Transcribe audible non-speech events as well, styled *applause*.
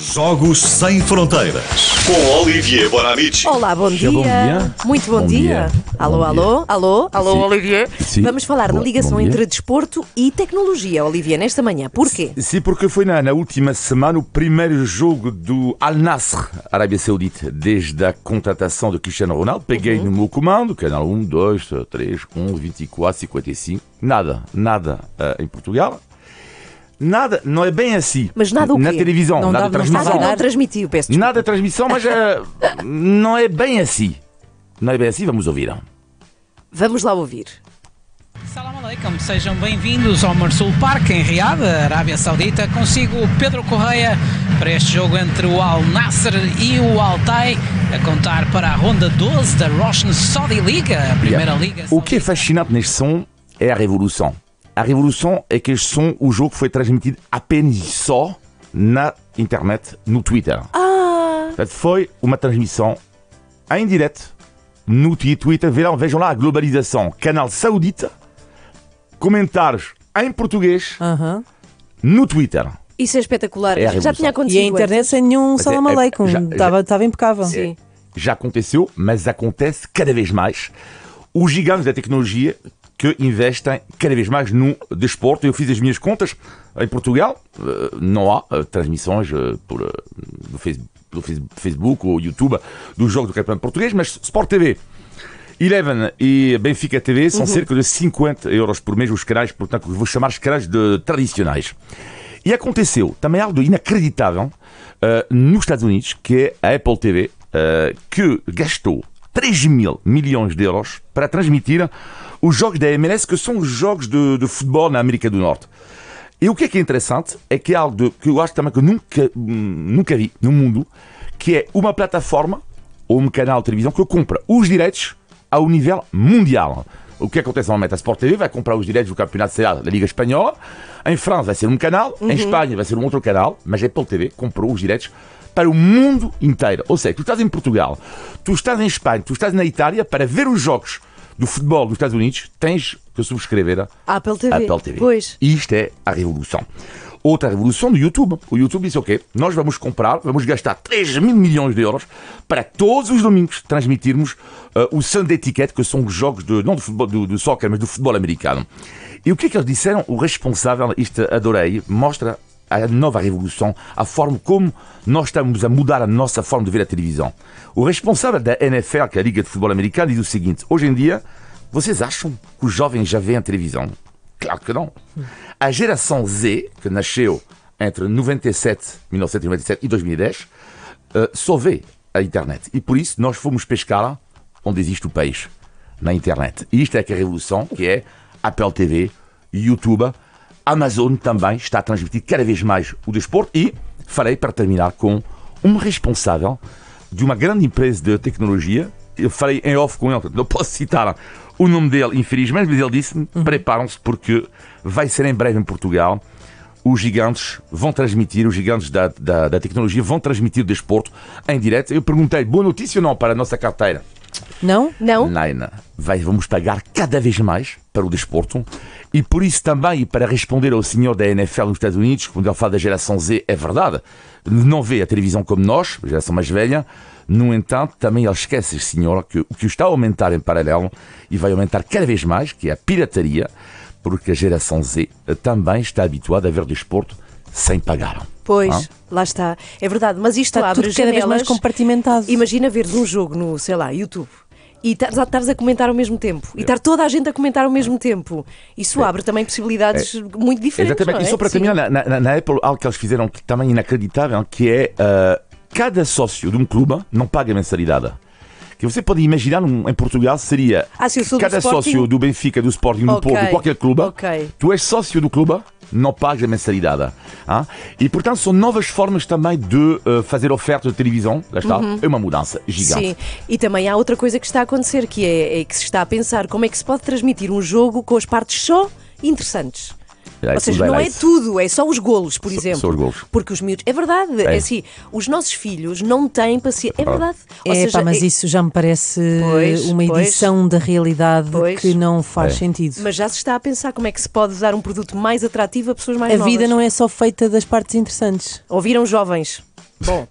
Jogos Sem Fronteiras com Olivier Bonamici. Olá, bom dia. Bom dia. Muito bom, bom dia. dia. Alô, bom alô, dia. alô, alô, Olivier. Sim. Vamos falar da ligação entre desporto e tecnologia, Olivier, nesta manhã. Porquê? Sim, porque foi na, na última semana o primeiro jogo do Al Nassr, Arábia Saudita, desde a contratação de Cristiano Ronaldo. Peguei uhum. no meu comando, canal 1, 2, 3, 1, 24, 55. Nada, nada uh, em Portugal. Nada, não é bem assim. Mas nada o quê? Na televisão, não nada dá, transmissão. Não, não transmitiu, peço desculpa. Nada transmissão, mas uh, *laughs* não é bem assim. Não é bem assim, vamos ouvir. Vamos lá ouvir. Salam alaikum, sejam bem-vindos ao Marsul Park em Riad, Arábia Saudita. Consigo Pedro Correia para este jogo entre o Al Nasser e o Altai, a contar para a ronda 12 da Russian Saudi Liga, a primeira yeah. liga. O que é fascinante neste som é a revolução a revolução é que eles são o jogo que foi transmitido apenas e só na internet, no Twitter. Ah. foi uma transmissão em direto no Twitter. Vejam, lá a globalização. Canal Saudita, comentários em português uh -huh. no Twitter. Isso é espetacular. É já tinha acontecido. E a internet sem nenhum é, é, salam aleikum. Estava impecável. É. Sim. Já aconteceu, mas acontece cada vez mais. Os gigantes da tecnologia que investem cada vez mais no desporto. Eu fiz as minhas contas. Em Portugal, eh, não há eh, transmissões eh, por, do, Facebook, do Facebook ou YouTube dos jogos do campeonato português, mas Sport TV. Eleven e Benfica TV são uhum. cerca de 50 euros por mês os canais, portanto, vou chamar os canais de tradicionais. E aconteceu também algo inacreditável uh, nos Estados Unidos, que é a Apple TV, uh, que gastou 3 mil milhões de euros para transmitir os jogos da MLS, que são os jogos de, de futebol na América do Norte. E o que é que é interessante é que é algo de, que eu acho também que eu nunca, nunca vi no mundo, que é uma plataforma ou um canal de televisão que compra os direitos ao nível mundial. O que acontece normalmente? A Sport TV vai comprar os direitos do campeonato de da Liga Espanhola, em França vai ser um canal, uhum. em Espanha vai ser um outro canal, mas a Apple TV comprou os direitos para o mundo inteiro. Ou seja, tu estás em Portugal, tu estás em Espanha, tu estás na Itália para ver os jogos do futebol dos Estados Unidos, tens que subscrever a Apple TV. Apple TV. Pois. Isto é a revolução. Outra revolução do YouTube. O YouTube disse: Ok, nós vamos comprar, vamos gastar 3 mil milhões de euros para todos os domingos transmitirmos uh, o Sunday Ticket, que são os jogos de, não do, futebol, do, do soccer, mas do futebol americano. E o que é que eles disseram? O responsável, isto adorei, mostra a nova révolution a forma como nós estamos a mudar a nossa forma de ver a televisão. O responsável da NFL, qui é a ligue de football Americano, dit o seguinte: hoje em dia, vocês acham que os jovens já veem a televisão? Claro que não. A geração Z, que nasceu entre 1997 et 2010, uh, só vê a internet. E por isso nós fomos pescar onde existe o pays, na internet. E isto é que a revolução, que é Apple TV, YouTube, Amazon também está a transmitir cada vez mais o desporto e farei para terminar com um responsável de uma grande empresa de tecnologia. Eu falei em off com ele, não posso citar o nome dele, infelizmente, mas ele disse-me: uhum. preparam-se porque vai ser em breve em Portugal. Os gigantes vão transmitir, os gigantes da, da, da tecnologia vão transmitir o desporto em direto. Eu perguntei: boa notícia ou não para a nossa carteira? Não? Não. Naina, vai, vamos pagar cada vez mais para o desporto e por isso também, e para responder ao senhor da NFL nos Estados Unidos, quando ele fala da geração Z, é verdade, não vê a televisão como nós, a geração mais velha, no entanto, também ele esquece, senhor, que o que está a aumentar em paralelo e vai aumentar cada vez mais, que é a pirataria, porque a geração Z também está habituada a ver desporto sem pagar. Pois, lá está. É verdade, mas isto está abre tudo janelas. cada vez mais compartimentado. Imagina veres um jogo no, sei lá, YouTube e tá, estares a comentar ao mesmo tempo e estar é. tá toda a gente a comentar ao mesmo tempo. Isso é. abre também possibilidades é, muito diferentes. Exatamente. É? E só para terminar, na, na, na, Apple, algo que eles fizeram que também é inacreditável, que é uh, cada sócio de um clube não paga mensalidade. Que você pode imaginar um, em Portugal seria ah, cada do sócio do Benfica, do Sporting, do okay. Porto, de qualquer clube, okay. tu és sócio do clube não pagas a mensalidade. Hein? E portanto são novas formas também de uh, fazer oferta de televisão, lá está, uhum. é uma mudança gigante. Sim, e também há outra coisa que está a acontecer, que é, é que se está a pensar como é que se pode transmitir um jogo com as partes só interessantes. Ou seja, não é tudo, é só os golos, por so, exemplo. Só os golos. Porque os miúdos. É verdade, é. é, assim, os nossos filhos não têm paciência. É verdade. Ou é, seja, pá, mas é... isso já me parece pois, uma edição pois, da realidade pois. que não faz é. sentido. Mas já se está a pensar como é que se pode dar um produto mais atrativo a pessoas mais a novas. A vida não é só feita das partes interessantes. Ouviram jovens? Bom.